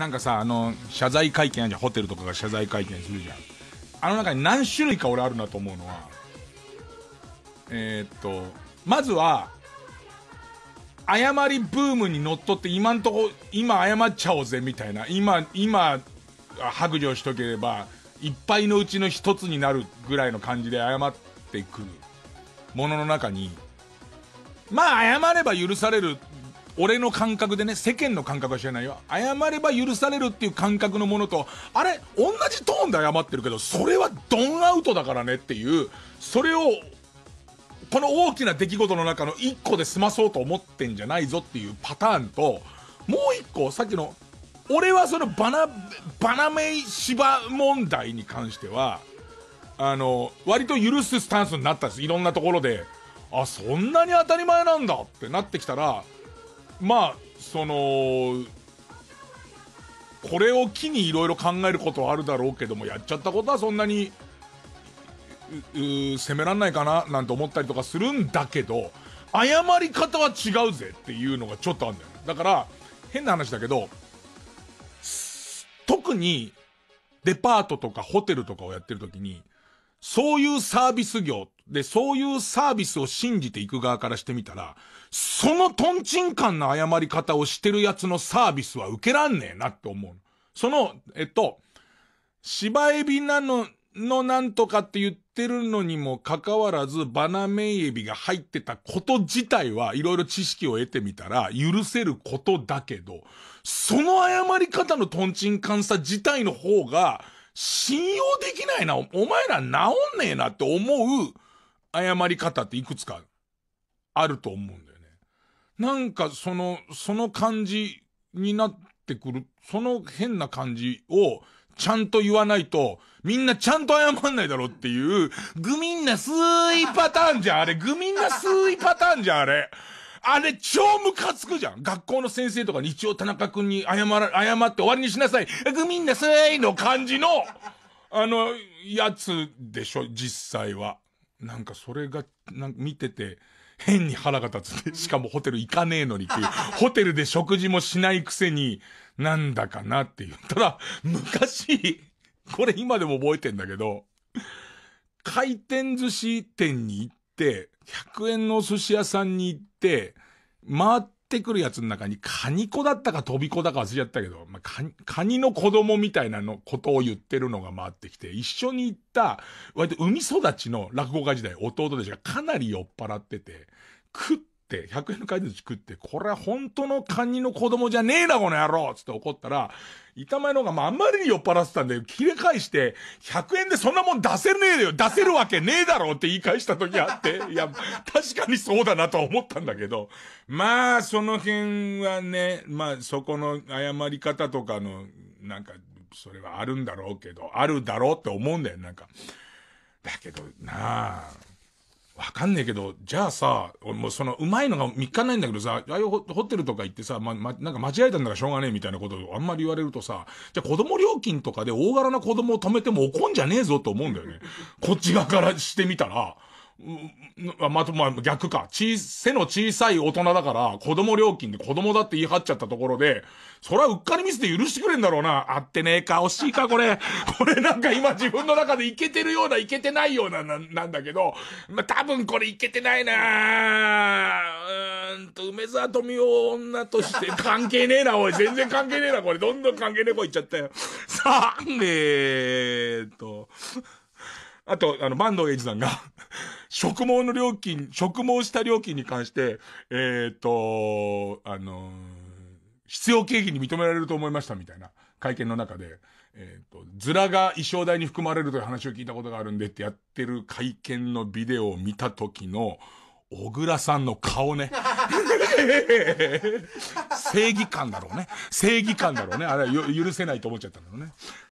なんかさ、あの、謝罪会見あるじゃん。ホテルとかが謝罪会見するじゃん。あの中に何種類か俺あるなと思うのは、えー、っと、まずは、謝りブームにのっとって今んとこ、今謝っちゃおうぜみたいな。今、今、白状しとければ、いっぱいのうちの一つになるぐらいの感じで謝っていくものの中に、まあ謝れば許される俺の感覚でね、世間の感覚は知らないよ。謝れば許されるっていう感覚のものと、あれ、同じトーンで謝ってるけど、それはドンアウトだからねっていう、それを、この大きな出来事の中の1個で済まそうと思ってんじゃないぞっていうパターンと、もう1個、さっきの、俺はそのバナ、バナメイ芝問題に関しては、あの、割と許すスタンスになったんです。いろんなところで。あ、そんなに当たり前なんだってなってきたら、まあ、その、これを機にいろいろ考えることはあるだろうけども、やっちゃったことはそんなに、責めらんないかななんて思ったりとかするんだけど、謝り方は違うぜっていうのがちょっとあるんだよね。だから、変な話だけど、特に、デパートとかホテルとかをやってる時に、そういうサービス業で、そういうサービスを信じていく側からしてみたら、そのトンチンカンな誤り方をしてるやつのサービスは受けらんねえなって思う。その、えっと、芝エビなの、のなんとかって言ってるのにもかかわらず、バナメイエビが入ってたこと自体はいろいろ知識を得てみたら許せることだけど、その誤り方のトンチンカンさ自体の方が、信用できないな、お前ら治んねえなって思う謝り方っていくつかあると思うんだよね。なんかその、その感じになってくる、その変な感じをちゃんと言わないと、みんなちゃんと謝んないだろっていう、グミなすーいパターンじゃん、あれ。グミなすーいパターンじゃん、あれ。あれ超ムカつくじゃん。学校の先生とかに一応田中くんに謝ら、謝って終わりにしなさい。グミンなさいの感じの、あの、やつでしょ、実際は。なんかそれが、なんか見てて、変に腹が立つ、ね。しかもホテル行かねえのにっていう。ホテルで食事もしないくせに、なんだかなっていう。ただ、昔、これ今でも覚えてんだけど、回転寿司店に行っ、100円のお寿司屋さんに行って、回ってくるやつの中にカニ子だったか飛び子だか忘れちゃったけど、まあ、カニ、カニの子供みたいなのことを言ってるのが回ってきて、一緒に行った、割と海育ちの落語家時代、弟弟子が、かなり酔っ払ってて、食っ、100円の回転寿司食って、これは本当のカニの子供じゃねえな、この野郎つって怒ったら、板前の方が、まあ、あんまりに酔っ払ってたんで、切れ返して、100円でそんなもん出せねえよ出せるわけねえだろって言い返した時あって、いや、確かにそうだなと思ったんだけど、まあ、その辺はね、まあ、そこの謝り方とかの、なんか、それはあるんだろうけど、あるだろうって思うんだよ、なんか。だけど、なあ。わかんねえけど、じゃあさ、もうその、うまいのが3日ないんだけどさ、ああいうホテルとか行ってさ、ま、ま、なんか間違えたんならしょうがねえみたいなことをあんまり言われるとさ、じゃあ子供料金とかで大柄な子供を止めても怒んじゃねえぞと思うんだよね。こっち側からしてみたら、まま、ま逆か。ち、背の小さい大人だから、子供料金で子供だって言い張っちゃったところで、そゃうっかりミスで許してくれんだろうな。あってねえか、惜しいか、これ。これなんか今自分の中でいけてるような、いけてないような、な、なんだけど、ま多分これいけてないなうんと、梅沢富美男女として、関係ねえな、おい。全然関係ねえな、これ。どんどん関係ねえ子いっちゃったよ。さあ、えーっと。あと、あの、坂東英二さんが植毛の料金、食毛した料金に関して、えっ、ー、と、あのー、必要経費に認められると思いましたみたいな会見の中で、えっ、ー、と、ズラが衣装代に含まれるという話を聞いたことがあるんでってやってる会見のビデオを見た時の、小倉さんの顔ね。正義感だろうね。正義感だろうね。あれ、許せないと思っちゃったんだろうね。